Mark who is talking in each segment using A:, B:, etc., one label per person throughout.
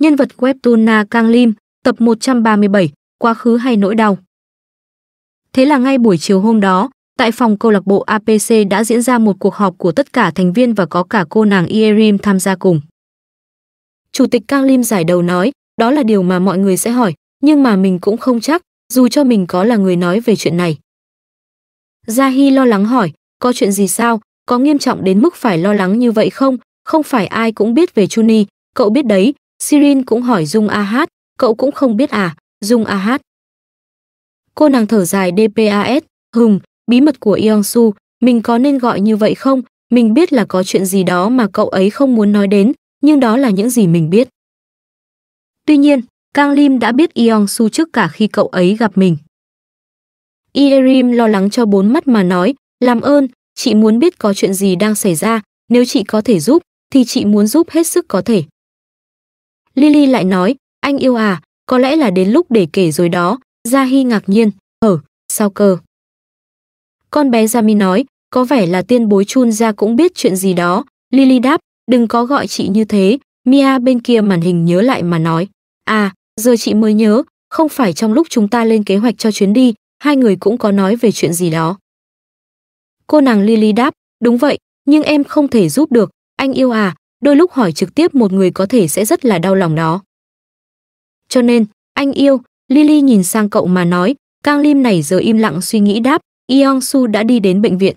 A: nhân vật webtoon Na Kang Lim, tập 137, quá khứ hay nỗi đau. Thế là ngay buổi chiều hôm đó, tại phòng câu lạc bộ APC đã diễn ra một cuộc họp của tất cả thành viên và có cả cô nàng Ierim tham gia cùng. Chủ tịch Kang Lim giải đầu nói, đó là điều mà mọi người sẽ hỏi, nhưng mà mình cũng không chắc, dù cho mình có là người nói về chuyện này. gia hi lo lắng hỏi, có chuyện gì sao, có nghiêm trọng đến mức phải lo lắng như vậy không? Không phải ai cũng biết về Chuni, cậu biết đấy, Sirin cũng hỏi Dung A Hát, cậu cũng không biết à, Dung A Hát. Cô nàng thở dài DPAS, hừm, bí mật của Yeong Su, mình có nên gọi như vậy không? Mình biết là có chuyện gì đó mà cậu ấy không muốn nói đến, nhưng đó là những gì mình biết. Tuy nhiên, Kang Lim đã biết Yeong Su trước cả khi cậu ấy gặp mình. Ierim lo lắng cho bốn mắt mà nói, làm ơn, chị muốn biết có chuyện gì đang xảy ra, nếu chị có thể giúp, thì chị muốn giúp hết sức có thể. Lily lại nói, anh yêu à, có lẽ là đến lúc để kể rồi đó. Gia Hy ngạc nhiên, hở, ờ, sao cơ? Con bé Jamie nói, có vẻ là tiên bối chun ra cũng biết chuyện gì đó. Lily đáp, đừng có gọi chị như thế. Mia bên kia màn hình nhớ lại mà nói, à, giờ chị mới nhớ, không phải trong lúc chúng ta lên kế hoạch cho chuyến đi, hai người cũng có nói về chuyện gì đó. Cô nàng Lily đáp, đúng vậy, nhưng em không thể giúp được, anh yêu à, đôi lúc hỏi trực tiếp một người có thể sẽ rất là đau lòng đó. Cho nên, anh yêu, Lily nhìn sang cậu mà nói, Kang Lim này giờ im lặng suy nghĩ đáp, Yeong Su đã đi đến bệnh viện.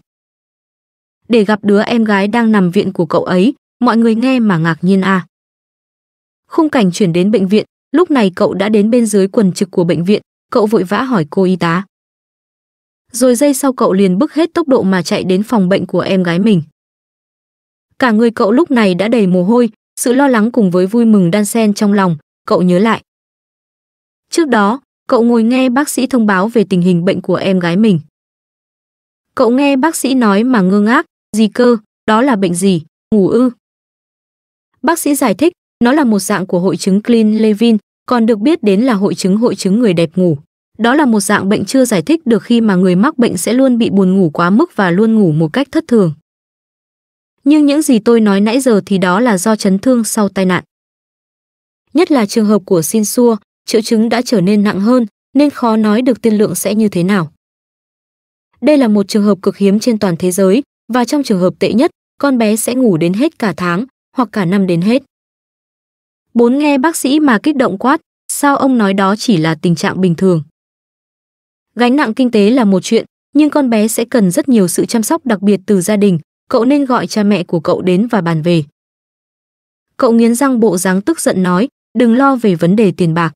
A: Để gặp đứa em gái đang nằm viện của cậu ấy, mọi người nghe mà ngạc nhiên à. Khung cảnh chuyển đến bệnh viện, lúc này cậu đã đến bên dưới quần trực của bệnh viện, cậu vội vã hỏi cô y tá. Rồi giây sau cậu liền bước hết tốc độ mà chạy đến phòng bệnh của em gái mình. Cả người cậu lúc này đã đầy mồ hôi, sự lo lắng cùng với vui mừng đan xen trong lòng, cậu nhớ lại. Trước đó, cậu ngồi nghe bác sĩ thông báo về tình hình bệnh của em gái mình. Cậu nghe bác sĩ nói mà ngơ ngác, gì cơ, đó là bệnh gì, ngủ ư. Bác sĩ giải thích, nó là một dạng của hội chứng Klein-Levin, còn được biết đến là hội chứng hội chứng người đẹp ngủ. Đó là một dạng bệnh chưa giải thích được khi mà người mắc bệnh sẽ luôn bị buồn ngủ quá mức và luôn ngủ một cách thất thường nhưng những gì tôi nói nãy giờ thì đó là do chấn thương sau tai nạn. Nhất là trường hợp của Sin triệu chứng đã trở nên nặng hơn, nên khó nói được tiên lượng sẽ như thế nào. Đây là một trường hợp cực hiếm trên toàn thế giới, và trong trường hợp tệ nhất, con bé sẽ ngủ đến hết cả tháng, hoặc cả năm đến hết. Bốn nghe bác sĩ mà kích động quát, sao ông nói đó chỉ là tình trạng bình thường. Gánh nặng kinh tế là một chuyện, nhưng con bé sẽ cần rất nhiều sự chăm sóc đặc biệt từ gia đình, cậu nên gọi cha mẹ của cậu đến và bàn về. Cậu nghiến răng bộ dáng tức giận nói, đừng lo về vấn đề tiền bạc.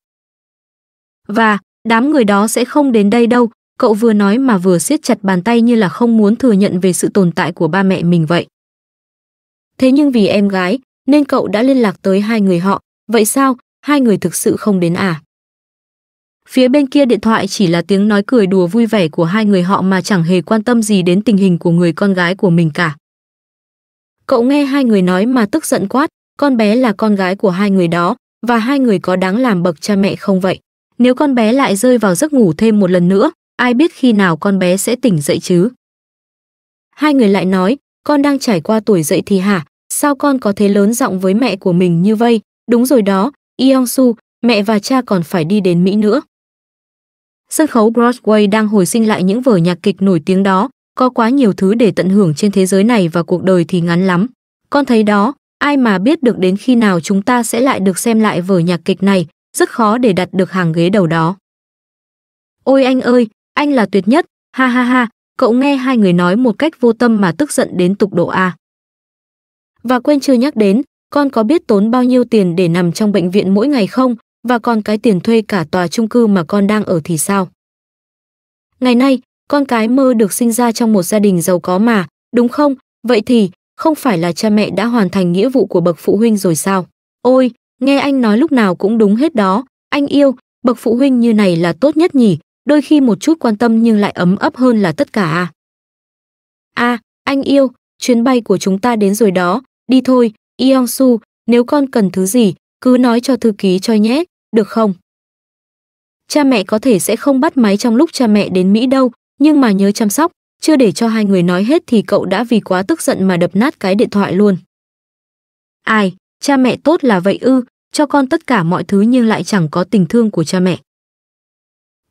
A: Và, đám người đó sẽ không đến đây đâu, cậu vừa nói mà vừa siết chặt bàn tay như là không muốn thừa nhận về sự tồn tại của ba mẹ mình vậy. Thế nhưng vì em gái, nên cậu đã liên lạc tới hai người họ, vậy sao, hai người thực sự không đến à? Phía bên kia điện thoại chỉ là tiếng nói cười đùa vui vẻ của hai người họ mà chẳng hề quan tâm gì đến tình hình của người con gái của mình cả. Cậu nghe hai người nói mà tức giận quát, con bé là con gái của hai người đó, và hai người có đáng làm bậc cha mẹ không vậy? Nếu con bé lại rơi vào giấc ngủ thêm một lần nữa, ai biết khi nào con bé sẽ tỉnh dậy chứ? Hai người lại nói, con đang trải qua tuổi dậy thì hả? Sao con có thế lớn giọng với mẹ của mình như vậy? Đúng rồi đó, Yeong Su, mẹ và cha còn phải đi đến Mỹ nữa. Sân khấu Broadway đang hồi sinh lại những vở nhạc kịch nổi tiếng đó, có quá nhiều thứ để tận hưởng trên thế giới này và cuộc đời thì ngắn lắm. Con thấy đó, ai mà biết được đến khi nào chúng ta sẽ lại được xem lại vở nhạc kịch này, rất khó để đặt được hàng ghế đầu đó. Ôi anh ơi, anh là tuyệt nhất, ha ha ha, cậu nghe hai người nói một cách vô tâm mà tức giận đến tục độ a. Và quên chưa nhắc đến, con có biết tốn bao nhiêu tiền để nằm trong bệnh viện mỗi ngày không, và còn cái tiền thuê cả tòa chung cư mà con đang ở thì sao? Ngày nay, con cái mơ được sinh ra trong một gia đình giàu có mà, đúng không? Vậy thì, không phải là cha mẹ đã hoàn thành nghĩa vụ của bậc phụ huynh rồi sao? Ôi, nghe anh nói lúc nào cũng đúng hết đó, anh yêu, bậc phụ huynh như này là tốt nhất nhỉ, đôi khi một chút quan tâm nhưng lại ấm ấp hơn là tất cả à. À, anh yêu, chuyến bay của chúng ta đến rồi đó, đi thôi, Yeong Su, nếu con cần thứ gì, cứ nói cho thư ký cho nhé, được không? Cha mẹ có thể sẽ không bắt máy trong lúc cha mẹ đến Mỹ đâu, nhưng mà nhớ chăm sóc, chưa để cho hai người nói hết thì cậu đã vì quá tức giận mà đập nát cái điện thoại luôn. Ai, cha mẹ tốt là vậy ư, cho con tất cả mọi thứ nhưng lại chẳng có tình thương của cha mẹ.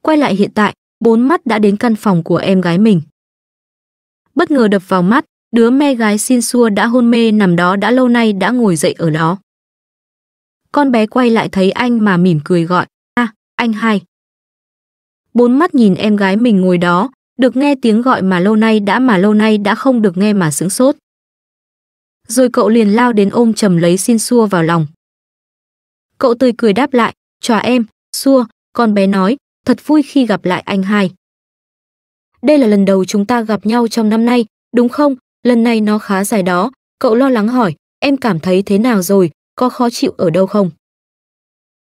A: Quay lại hiện tại, bốn mắt đã đến căn phòng của em gái mình. Bất ngờ đập vào mắt, đứa me gái xin xua đã hôn mê nằm đó đã lâu nay đã ngồi dậy ở đó. Con bé quay lại thấy anh mà mỉm cười gọi, a anh hai. Bốn mắt nhìn em gái mình ngồi đó, được nghe tiếng gọi mà lâu nay đã mà lâu nay đã không được nghe mà sững sốt. Rồi cậu liền lao đến ôm trầm lấy xin xua vào lòng. Cậu tươi cười đáp lại, chòa em, xua, con bé nói, thật vui khi gặp lại anh hai. Đây là lần đầu chúng ta gặp nhau trong năm nay, đúng không? Lần này nó khá dài đó. Cậu lo lắng hỏi, em cảm thấy thế nào rồi, có khó chịu ở đâu không?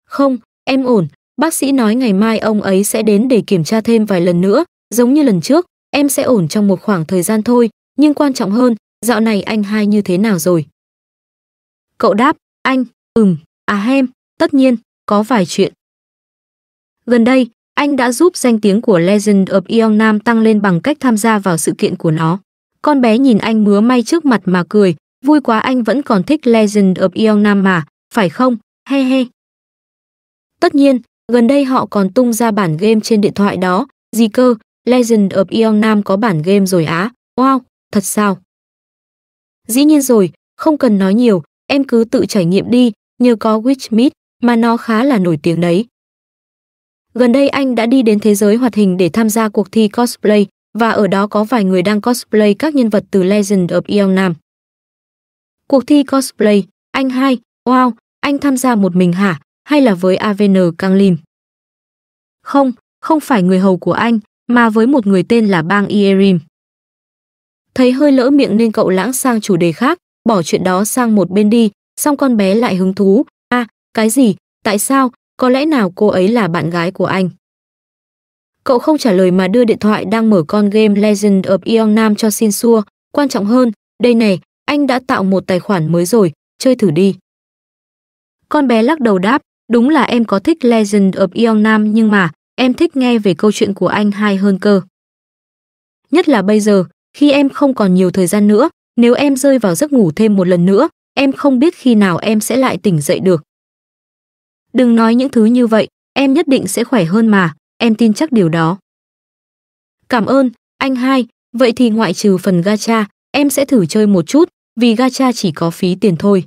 A: Không, em ổn, bác sĩ nói ngày mai ông ấy sẽ đến để kiểm tra thêm vài lần nữa, Giống như lần trước, em sẽ ổn trong một khoảng thời gian thôi, nhưng quan trọng hơn, dạo này anh hai như thế nào rồi? Cậu đáp, anh, ừm, à hem, tất nhiên, có vài chuyện. Gần đây, anh đã giúp danh tiếng của Legend of Yeon Nam tăng lên bằng cách tham gia vào sự kiện của nó. Con bé nhìn anh múa may trước mặt mà cười, vui quá anh vẫn còn thích Legend of Yeon Nam mà, phải không, he he. Tất nhiên, gần đây họ còn tung ra bản game trên điện thoại đó, gì cơ, Legend of Eon Nam có bản game rồi á, wow, thật sao? Dĩ nhiên rồi, không cần nói nhiều, em cứ tự trải nghiệm đi, nhờ có Witch Meet mà nó khá là nổi tiếng đấy. Gần đây anh đã đi đến thế giới hoạt hình để tham gia cuộc thi cosplay và ở đó có vài người đang cosplay các nhân vật từ Legend of Eon Nam. Cuộc thi cosplay, anh hai, wow, anh tham gia một mình hả, hay là với AVN Cang Lim? Không, không phải người hầu của anh, mà với một người tên là Bang Ierim. Thấy hơi lỡ miệng nên cậu lãng sang chủ đề khác, bỏ chuyện đó sang một bên đi, xong con bé lại hứng thú, a, à, cái gì, tại sao, có lẽ nào cô ấy là bạn gái của anh. Cậu không trả lời mà đưa điện thoại đang mở con game Legend of Eon Nam cho xin xua. quan trọng hơn, đây này, anh đã tạo một tài khoản mới rồi, chơi thử đi. Con bé lắc đầu đáp, đúng là em có thích Legend of Eon Nam nhưng mà, em thích nghe về câu chuyện của anh hai hơn cơ. Nhất là bây giờ, khi em không còn nhiều thời gian nữa, nếu em rơi vào giấc ngủ thêm một lần nữa, em không biết khi nào em sẽ lại tỉnh dậy được. Đừng nói những thứ như vậy, em nhất định sẽ khỏe hơn mà, em tin chắc điều đó. Cảm ơn, anh hai, vậy thì ngoại trừ phần gacha, em sẽ thử chơi một chút, vì gacha chỉ có phí tiền thôi.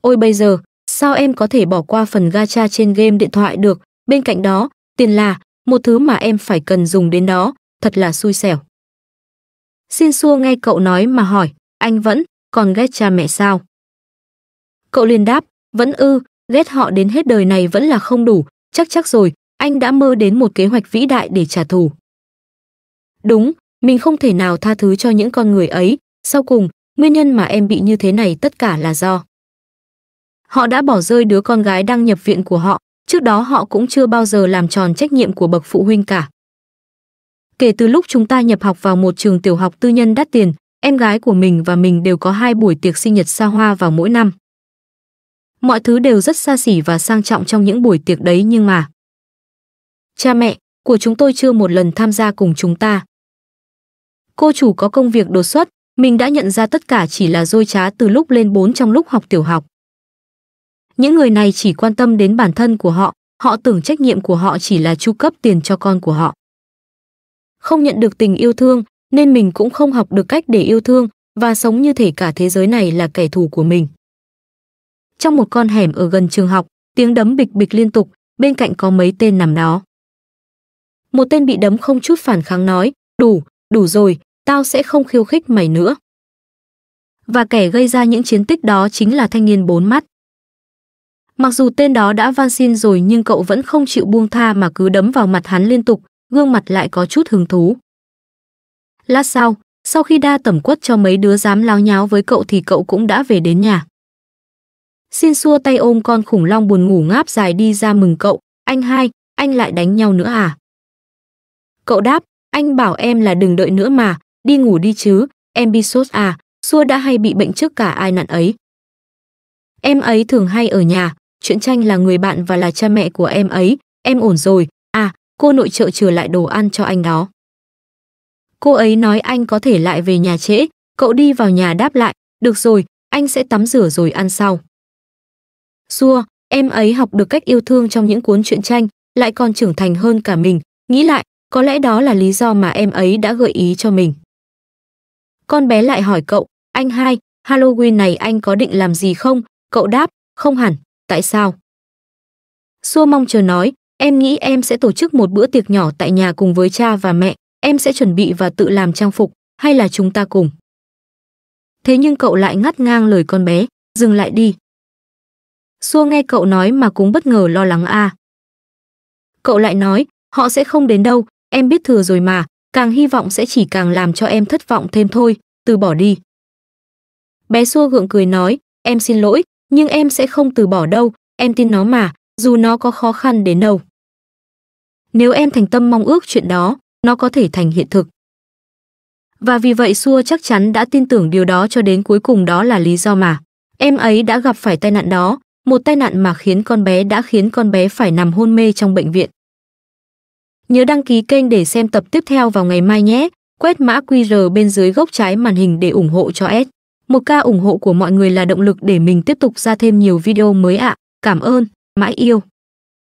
A: Ôi bây giờ, sao em có thể bỏ qua phần gacha trên game điện thoại được, Bên cạnh đó, tiền là một thứ mà em phải cần dùng đến đó, thật là xui xẻo. Xin xua nghe cậu nói mà hỏi, anh vẫn còn ghét cha mẹ sao? Cậu liền đáp, vẫn ư, ghét họ đến hết đời này vẫn là không đủ, chắc chắc rồi, anh đã mơ đến một kế hoạch vĩ đại để trả thù. Đúng, mình không thể nào tha thứ cho những con người ấy, sau cùng, nguyên nhân mà em bị như thế này tất cả là do. Họ đã bỏ rơi đứa con gái đang nhập viện của họ, Trước đó họ cũng chưa bao giờ làm tròn trách nhiệm của bậc phụ huynh cả. Kể từ lúc chúng ta nhập học vào một trường tiểu học tư nhân đắt tiền, em gái của mình và mình đều có hai buổi tiệc sinh nhật xa hoa vào mỗi năm. Mọi thứ đều rất xa xỉ và sang trọng trong những buổi tiệc đấy nhưng mà Cha mẹ của chúng tôi chưa một lần tham gia cùng chúng ta. Cô chủ có công việc đột xuất, mình đã nhận ra tất cả chỉ là dôi trá từ lúc lên 4 trong lúc học tiểu học những người này chỉ quan tâm đến bản thân của họ họ tưởng trách nhiệm của họ chỉ là chu cấp tiền cho con của họ không nhận được tình yêu thương nên mình cũng không học được cách để yêu thương và sống như thể cả thế giới này là kẻ thù của mình trong một con hẻm ở gần trường học tiếng đấm bịch bịch liên tục bên cạnh có mấy tên nằm đó một tên bị đấm không chút phản kháng nói đủ đủ rồi tao sẽ không khiêu khích mày nữa và kẻ gây ra những chiến tích đó chính là thanh niên bốn mắt Mặc dù tên đó đã van xin rồi nhưng cậu vẫn không chịu buông tha mà cứ đấm vào mặt hắn liên tục, gương mặt lại có chút hứng thú. Lát sau, sau khi đa tẩm quất cho mấy đứa dám láo nháo với cậu thì cậu cũng đã về đến nhà. Xin xua tay ôm con khủng long buồn ngủ ngáp dài đi ra mừng cậu, anh hai, anh lại đánh nhau nữa à? Cậu đáp, anh bảo em là đừng đợi nữa mà, đi ngủ đi chứ, em bị sốt à, xua đã hay bị bệnh trước cả ai nạn ấy. Em ấy thường hay ở nhà, chuyện tranh là người bạn và là cha mẹ của em ấy, em ổn rồi, à, cô nội trợ trừ lại đồ ăn cho anh đó. Cô ấy nói anh có thể lại về nhà trễ, cậu đi vào nhà đáp lại, được rồi, anh sẽ tắm rửa rồi ăn sau. Xua, em ấy học được cách yêu thương trong những cuốn truyện tranh, lại còn trưởng thành hơn cả mình, nghĩ lại, có lẽ đó là lý do mà em ấy đã gợi ý cho mình. Con bé lại hỏi cậu, anh hai, Halloween này anh có định làm gì không? Cậu đáp, không hẳn, tại sao? Xua mong chờ nói, em nghĩ em sẽ tổ chức một bữa tiệc nhỏ tại nhà cùng với cha và mẹ, em sẽ chuẩn bị và tự làm trang phục, hay là chúng ta cùng? Thế nhưng cậu lại ngắt ngang lời con bé, dừng lại đi. Xua nghe cậu nói mà cũng bất ngờ lo lắng a. À. Cậu lại nói, họ sẽ không đến đâu, em biết thừa rồi mà, càng hy vọng sẽ chỉ càng làm cho em thất vọng thêm thôi, từ bỏ đi. Bé Xua gượng cười nói, em xin lỗi, nhưng em sẽ không từ bỏ đâu, em tin nó mà, dù nó có khó khăn đến đâu. Nếu em thành tâm mong ước chuyện đó, nó có thể thành hiện thực. Và vì vậy Xua chắc chắn đã tin tưởng điều đó cho đến cuối cùng đó là lý do mà. Em ấy đã gặp phải tai nạn đó, một tai nạn mà khiến con bé đã khiến con bé phải nằm hôn mê trong bệnh viện. Nhớ đăng ký kênh để xem tập tiếp theo vào ngày mai nhé, quét mã QR bên dưới góc trái màn hình để ủng hộ cho S. Một ca ủng hộ của mọi người là động lực để mình tiếp tục ra thêm nhiều video mới ạ. À. Cảm ơn, mãi yêu.